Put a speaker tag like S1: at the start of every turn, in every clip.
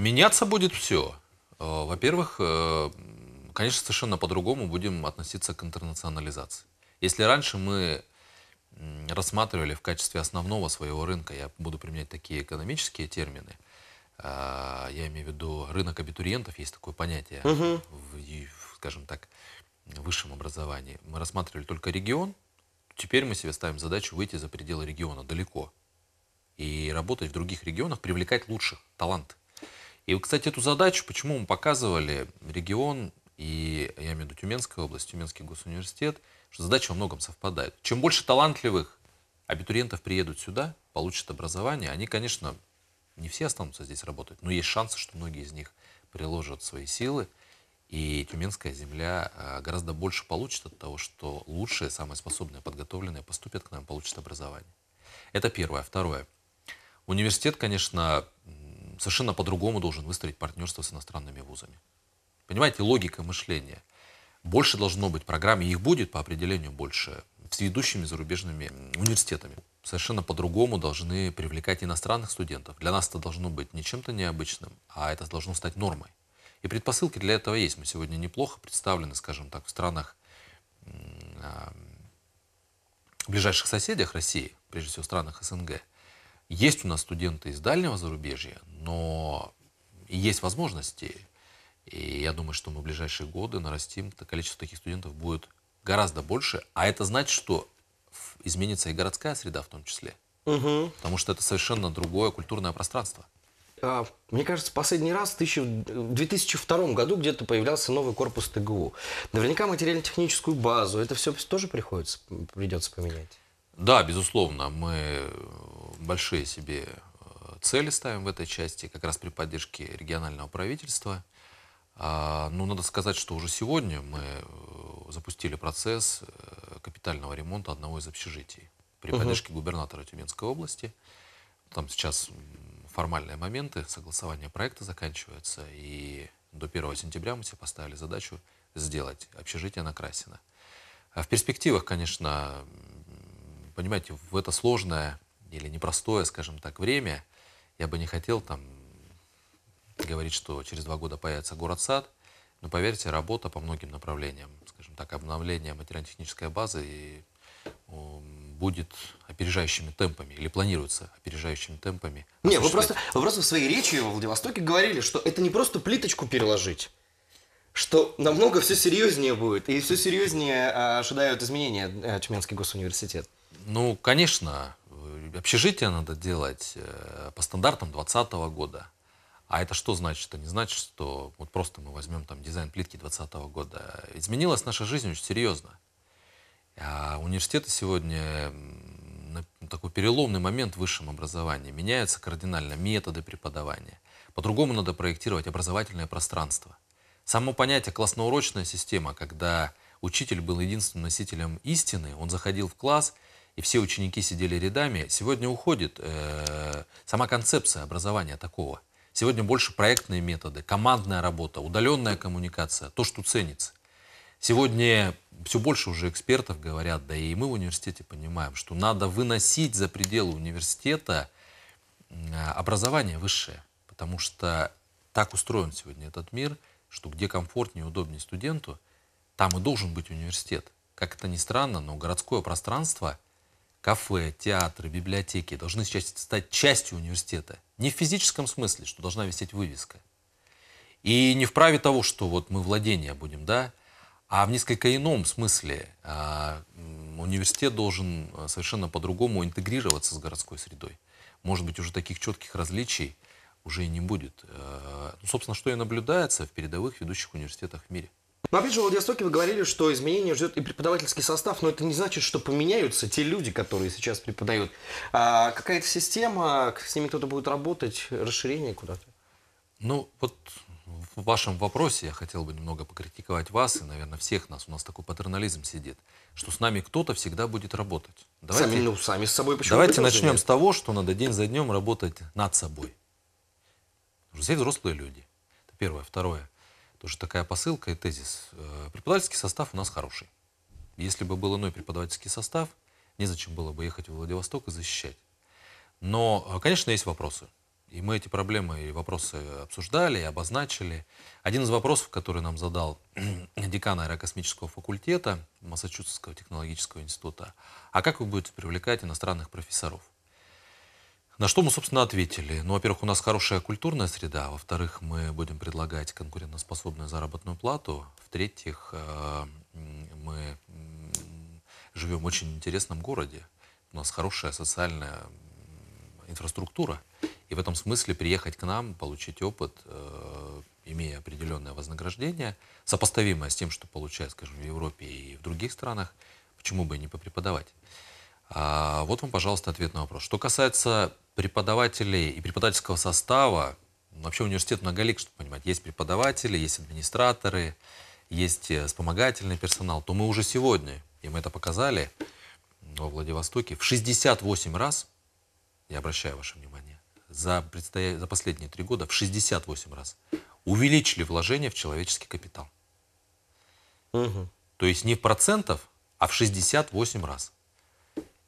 S1: Меняться будет все. Э, во-первых, э, конечно, совершенно по-другому будем относиться к интернационализации. Если раньше мы рассматривали в качестве основного своего рынка, я буду применять такие экономические термины, э, я имею в виду рынок абитуриентов, есть такое понятие, угу. в, скажем так, в высшем образовании. Мы рассматривали только регион, теперь мы себе ставим задачу выйти за пределы региона далеко и работать в других регионах, привлекать лучших талант. И, кстати, эту задачу, почему мы показывали регион, и я имею в виду Тюменская область, Тюменский госуниверситет, что задача во многом совпадает. Чем больше талантливых абитуриентов приедут сюда, получат образование, они, конечно, не все останутся здесь работать, но есть шансы, что многие из них приложат свои силы, и Тюменская земля а, гораздо больше получит от того, что лучшие, самые способные, подготовленные поступят к нам, получат образование. Это первое. Второе. Университет, конечно, совершенно по-другому должен выстроить партнерство с иностранными вузами. Понимаете, логика мышления. Больше должно быть программ, и их будет по определению больше, с ведущими зарубежными университетами. Совершенно по-другому должны привлекать иностранных студентов. Для нас это должно быть не чем-то необычным, а это должно стать нормой. И предпосылки для этого есть. Мы сегодня неплохо представлены, скажем так, в странах в а, ближайших соседях России, прежде всего в странах СНГ, есть у нас студенты из дальнего зарубежья, но есть возможности. И я думаю, что мы в ближайшие годы нарастим, то количество таких студентов будет гораздо больше. А это значит, что изменится и городская среда в том числе. Угу. Потому что это совершенно другое культурное пространство. А, мне кажется, последний раз в 2002 году где-то появлялся новый корпус ТГУ. Наверняка материально-техническую базу, это все тоже приходится, придется поменять. Да, безусловно, мы большие себе э, цели ставим в этой части, как раз при поддержке регионального правительства. А, ну, надо сказать, что уже сегодня мы э, запустили процесс э, капитального ремонта одного из общежитий при поддержке губернатора Тюменской области. Там сейчас формальные моменты, согласования проекта заканчиваются, и до 1 сентября мы себе поставили задачу сделать общежитие накрасено. Красино. В перспективах, конечно, понимаете, в это сложное или непростое, скажем так, время. Я бы не хотел там говорить, что через два года появится город-сад, но поверьте, работа по многим направлениям, скажем так, обновление материально-технической базы и будет опережающими темпами или планируется опережающими темпами. Нет, вы просто, вы просто в своей речи во Владивостоке говорили, что это не просто плиточку переложить, что намного все серьезнее будет, и все серьезнее а, ожидают изменения э, Тюменский госуниверситет. Ну, конечно, общежитие надо делать э, по стандартам 2020 года. А это что значит? Это не значит, что вот просто мы возьмем там дизайн плитки 2020 года. Изменилась наша жизнь очень серьезно. А университеты сегодня такой переломный момент в высшем образовании. Меняются кардинально методы преподавания. По-другому надо проектировать образовательное пространство. Само понятие классноурочная система, когда учитель был единственным носителем истины, он заходил в класс – и все ученики сидели рядами, сегодня уходит э, сама концепция образования такого. Сегодня больше проектные методы, командная работа, удаленная коммуникация, то, что ценится. Сегодня все больше уже экспертов говорят, да и мы в университете понимаем, что надо выносить за пределы университета образование высшее, потому что так устроен сегодня этот мир, что где комфортнее, удобнее студенту, там и должен быть университет. Как это ни странно, но городское пространство – кафе, театры, библиотеки должны сейчас стать частью университета. Не в физическом смысле, что должна висеть вывеска. И не в праве того, что вот мы владение будем, да, а в несколько ином смысле. А, университет должен а, совершенно по-другому интегрироваться с городской средой. Может быть, уже таких четких различий уже и не будет. Э, ну, собственно, что и наблюдается в передовых ведущих университетах в мире. Но ну, опять же, в Владивостоке вы говорили, что изменения ждет и преподавательский состав, но это не значит, что поменяются те люди, которые сейчас преподают. А какая-то система, с ними кто-то будет работать, расширение куда-то? Ну, вот в вашем вопросе я хотел бы немного покритиковать вас и, наверное, всех нас. У нас такой патернализм сидит, что с нами кто-то всегда будет работать. Давайте, сами, ну, сами с собой почему Давайте начнем нет? с того, что надо день за днем работать над собой. Все взрослые люди. Это первое. Второе. Тоже такая посылка и тезис. Э, преподавательский состав у нас хороший. Если бы был иной преподавательский состав, незачем было бы ехать в Владивосток и защищать. Но, э, конечно, есть вопросы. И мы эти проблемы и вопросы обсуждали, и обозначили. Один из вопросов, который нам задал декан аэрокосмического факультета Массачусетского технологического института, а как вы будете привлекать иностранных профессоров? На что мы, собственно, ответили. Ну, во-первых, у нас хорошая культурная среда. Во-вторых, мы будем предлагать конкурентоспособную заработную плату. В-третьих, э, мы живем в очень интересном городе. У нас хорошая социальная инфраструктура. И в этом смысле приехать к нам, получить опыт, э, имея определенное вознаграждение, сопоставимое с тем, что получают, скажем, в Европе и в других странах, почему бы и не попреподавать. А вот вам, пожалуйста, ответ на вопрос. Что касается преподавателей и преподавательского состава, ну, вообще университет многолик, чтобы понимать. Есть преподаватели, есть администраторы, есть э, вспомогательный персонал. То мы уже сегодня, и мы это показали во Владивостоке, в 68 раз, я обращаю ваше внимание, за, предстоя... за последние три года в 68 раз увеличили вложение в человеческий капитал. Угу. То есть не в процентов, а в 68 раз.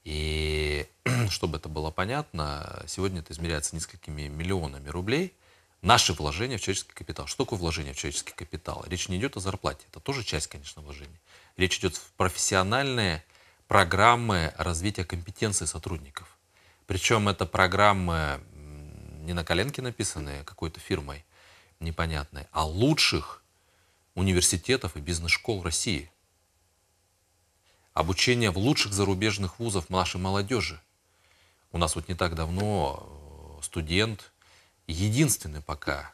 S1: И чтобы это было понятно, сегодня это измеряется несколькими миллионами рублей. Наши вложения в человеческий капитал. Что такое вложение в человеческий капитал? Речь не идет о зарплате. Это тоже часть, конечно, вложения. Речь идет в профессиональные программы развития компетенции сотрудников. Причем это программы не на коленке написанные какой-то фирмой непонятной, а лучших университетов и бизнес-школ России – обучение в лучших зарубежных вузов нашей молодежи. У нас вот не так давно э, студент, единственный пока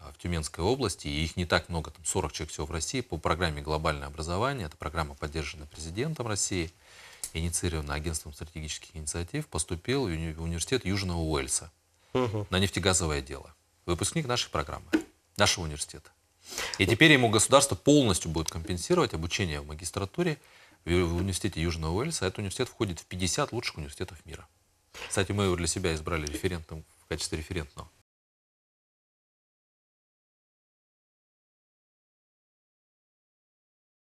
S1: э, в Тюменской области, и их не так много, там 40 человек всего в России, по программе «Глобальное образование», это программа, поддержана президентом России, инициированная Агентством стратегических инициатив, поступил в уни университет Южного Уэльса угу. на нефтегазовое дело. Выпускник нашей программы, нашего университета. И теперь ему государство полностью будет компенсировать обучение в магистратуре в университете Южного Уэльса. Этот университет входит в 50 лучших университетов мира. Кстати, мы его для себя избрали референтом в качестве референтного.